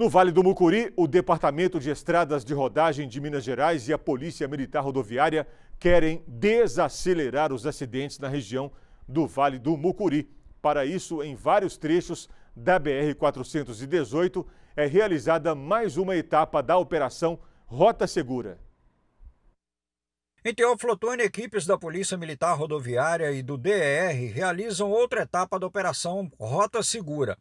No Vale do Mucuri, o Departamento de Estradas de Rodagem de Minas Gerais e a Polícia Militar Rodoviária querem desacelerar os acidentes na região do Vale do Mucuri. Para isso, em vários trechos da BR-418, é realizada mais uma etapa da Operação Rota Segura. Em Teófilo Teoflotone, equipes da Polícia Militar Rodoviária e do DER realizam outra etapa da Operação Rota Segura.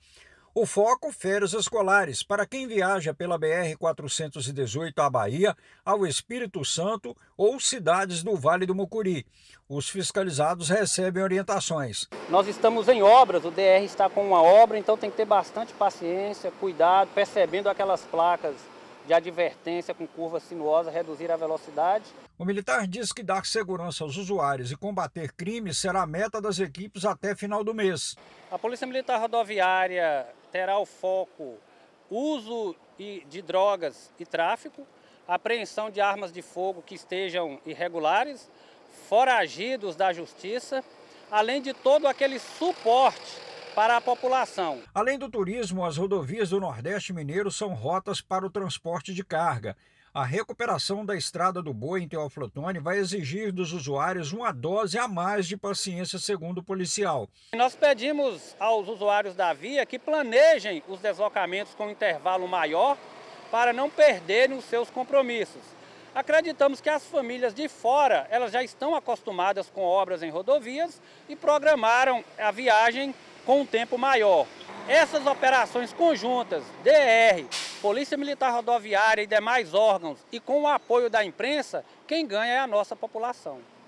O foco férias escolares para quem viaja pela BR-418 à Bahia, ao Espírito Santo ou cidades do Vale do Mucuri. Os fiscalizados recebem orientações. Nós estamos em obras, o DR está com uma obra, então tem que ter bastante paciência, cuidado, percebendo aquelas placas de advertência com curva sinuosa, reduzir a velocidade. O militar diz que dar segurança aos usuários e combater crimes será a meta das equipes até final do mês. A Polícia Militar Rodoviária terá o foco uso de drogas e tráfico, apreensão de armas de fogo que estejam irregulares, foragidos da justiça, além de todo aquele suporte para a população. Além do turismo, as rodovias do Nordeste Mineiro são rotas para o transporte de carga. A recuperação da estrada do Boi em Teoflotone vai exigir dos usuários uma dose a mais de paciência, segundo o policial. Nós pedimos aos usuários da via que planejem os deslocamentos com um intervalo maior para não perderem os seus compromissos. Acreditamos que as famílias de fora, elas já estão acostumadas com obras em rodovias e programaram a viagem com um tempo maior. Essas operações conjuntas, DR, Polícia Militar Rodoviária e demais órgãos, e com o apoio da imprensa, quem ganha é a nossa população.